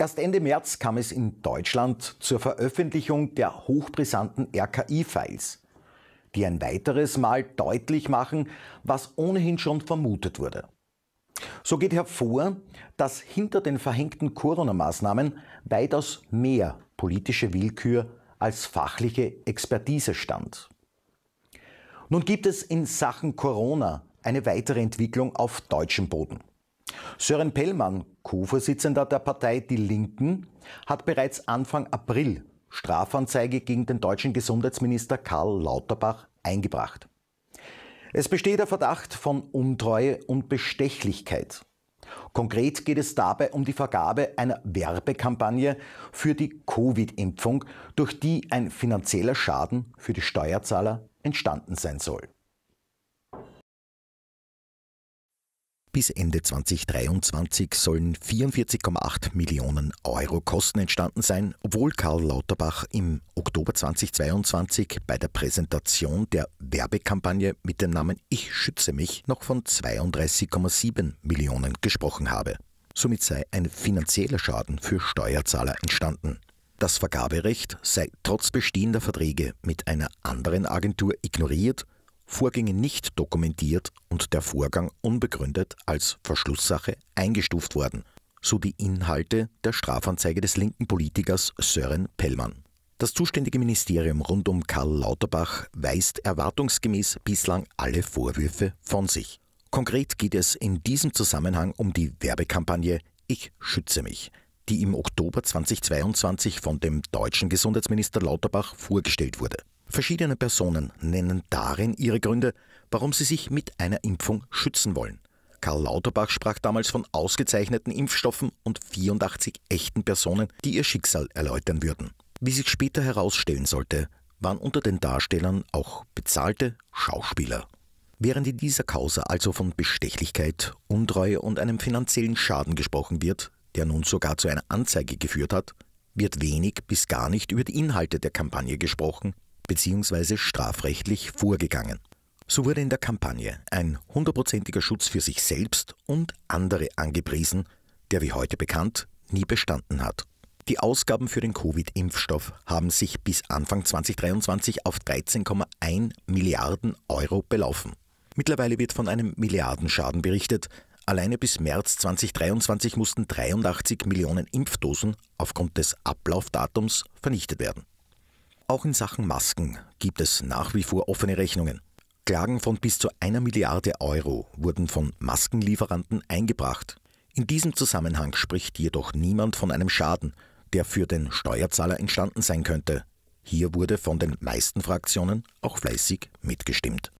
Erst Ende März kam es in Deutschland zur Veröffentlichung der hochbrisanten RKI-Files, die ein weiteres Mal deutlich machen, was ohnehin schon vermutet wurde. So geht hervor, dass hinter den verhängten Corona-Maßnahmen weitaus mehr politische Willkür als fachliche Expertise stand. Nun gibt es in Sachen Corona eine weitere Entwicklung auf deutschem Boden. Sören Pellmann, Co-Vorsitzender der Partei Die Linken hat bereits Anfang April Strafanzeige gegen den deutschen Gesundheitsminister Karl Lauterbach eingebracht. Es besteht der Verdacht von Untreue und Bestechlichkeit. Konkret geht es dabei um die Vergabe einer Werbekampagne für die Covid-Impfung, durch die ein finanzieller Schaden für die Steuerzahler entstanden sein soll. Bis Ende 2023 sollen 44,8 Millionen Euro Kosten entstanden sein, obwohl Karl Lauterbach im Oktober 2022 bei der Präsentation der Werbekampagne mit dem Namen Ich schütze mich noch von 32,7 Millionen gesprochen habe. Somit sei ein finanzieller Schaden für Steuerzahler entstanden. Das Vergaberecht sei trotz bestehender Verträge mit einer anderen Agentur ignoriert Vorgänge nicht dokumentiert und der Vorgang unbegründet als Verschlusssache eingestuft worden, so die Inhalte der Strafanzeige des linken Politikers Sören Pellmann. Das zuständige Ministerium rund um Karl Lauterbach weist erwartungsgemäß bislang alle Vorwürfe von sich. Konkret geht es in diesem Zusammenhang um die Werbekampagne Ich schütze mich, die im Oktober 2022 von dem deutschen Gesundheitsminister Lauterbach vorgestellt wurde. Verschiedene Personen nennen darin ihre Gründe, warum sie sich mit einer Impfung schützen wollen. Karl Lauterbach sprach damals von ausgezeichneten Impfstoffen und 84 echten Personen, die ihr Schicksal erläutern würden. Wie sich später herausstellen sollte, waren unter den Darstellern auch bezahlte Schauspieler. Während in dieser Causa also von Bestechlichkeit, Untreue und einem finanziellen Schaden gesprochen wird, der nun sogar zu einer Anzeige geführt hat, wird wenig bis gar nicht über die Inhalte der Kampagne gesprochen, bzw. strafrechtlich vorgegangen. So wurde in der Kampagne ein hundertprozentiger Schutz für sich selbst und andere angepriesen, der wie heute bekannt nie bestanden hat. Die Ausgaben für den Covid-Impfstoff haben sich bis Anfang 2023 auf 13,1 Milliarden Euro belaufen. Mittlerweile wird von einem Milliardenschaden berichtet. Alleine bis März 2023 mussten 83 Millionen Impfdosen aufgrund des Ablaufdatums vernichtet werden. Auch in Sachen Masken gibt es nach wie vor offene Rechnungen. Klagen von bis zu einer Milliarde Euro wurden von Maskenlieferanten eingebracht. In diesem Zusammenhang spricht jedoch niemand von einem Schaden, der für den Steuerzahler entstanden sein könnte. Hier wurde von den meisten Fraktionen auch fleißig mitgestimmt.